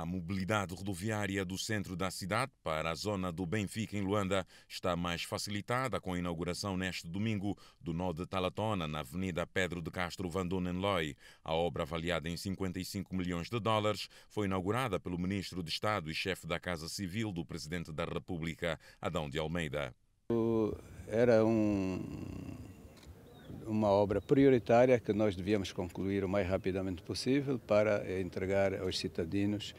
A mobilidade rodoviária do centro da cidade para a zona do Benfica, em Luanda, está mais facilitada com a inauguração neste domingo do nó de Talatona, na Avenida Pedro de Castro Van Dunenloi. A obra, avaliada em 55 milhões de dólares, foi inaugurada pelo ministro de Estado e chefe da Casa Civil do presidente da República, Adão de Almeida. Era um, uma obra prioritária que nós devíamos concluir o mais rapidamente possível para eh, entregar aos cidadãos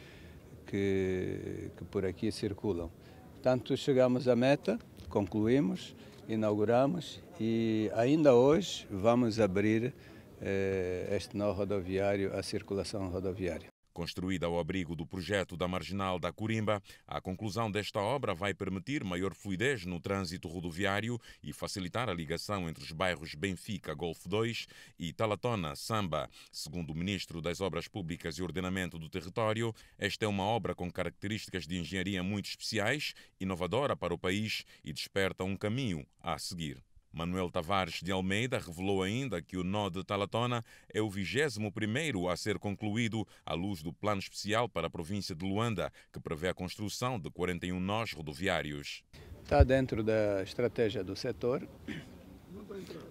que, que por aqui circulam. Portanto, chegamos à meta, concluímos, inauguramos e ainda hoje vamos abrir eh, este novo rodoviário à circulação rodoviária. Construída ao abrigo do projeto da Marginal da Corimba, a conclusão desta obra vai permitir maior fluidez no trânsito rodoviário e facilitar a ligação entre os bairros Benfica, Golfo 2 e Talatona, Samba. Segundo o Ministro das Obras Públicas e Ordenamento do Território, esta é uma obra com características de engenharia muito especiais, inovadora para o país e desperta um caminho a seguir. Manuel Tavares de Almeida revelou ainda que o nó de Talatona é o 21 primeiro a ser concluído à luz do Plano Especial para a província de Luanda, que prevê a construção de 41 nós rodoviários. Está dentro da estratégia do setor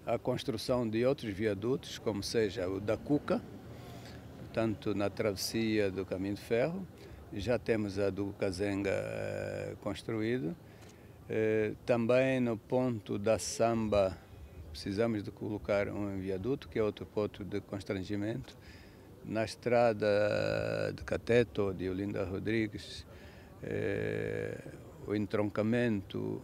a construção de outros viadutos, como seja o da Cuca, tanto na travessia do Caminho de Ferro, já temos a do Cazenga eh, construído, eh, também no ponto da samba precisamos de colocar um viaduto, que é outro ponto de constrangimento. Na estrada de Cateto, de Olinda Rodrigues, eh, o entroncamento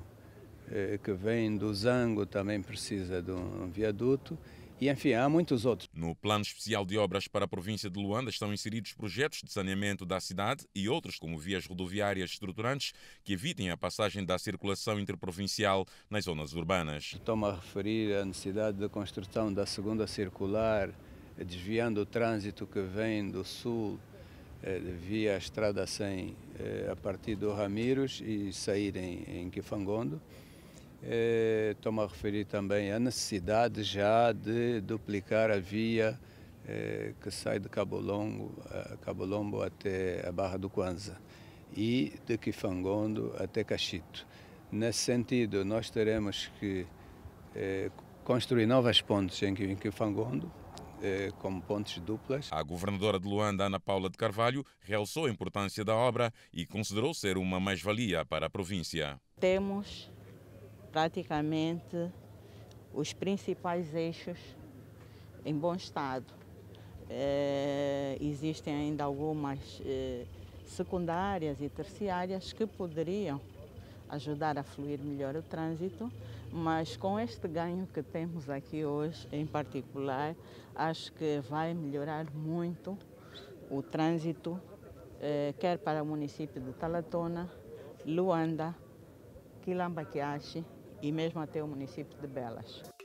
eh, que vem do Zango também precisa de um viaduto e há muitos outros. No plano especial de obras para a província de Luanda estão inseridos projetos de saneamento da cidade e outros, como vias rodoviárias estruturantes, que evitem a passagem da circulação interprovincial nas zonas urbanas. Estou-me a referir à necessidade da construção da segunda circular, desviando o trânsito que vem do sul eh, via a Estrada 100 eh, a partir do Ramiros e saírem em Kifangondo. Eh, estou-me a referir também à necessidade já de duplicar a via eh, que sai de Cabo Longo, eh, Cabo Lombo até a Barra do Quanza e de Kifangondo até Cachito. Nesse sentido, nós teremos que construir novas pontes em Kifangondo, como pontes duplas. A governadora de Luanda, Ana Paula de Carvalho, realçou a importância da obra e considerou ser uma mais-valia para a província. Temos praticamente os principais eixos em bom estado. É, existem ainda algumas é, secundárias e terciárias que poderiam ajudar a fluir melhor o trânsito, mas com este ganho que temos aqui hoje, em particular, acho que vai melhorar muito o trânsito, é, quer para o município de Talatona, Luanda, Quilambaquiache e mesmo até o município de Belas.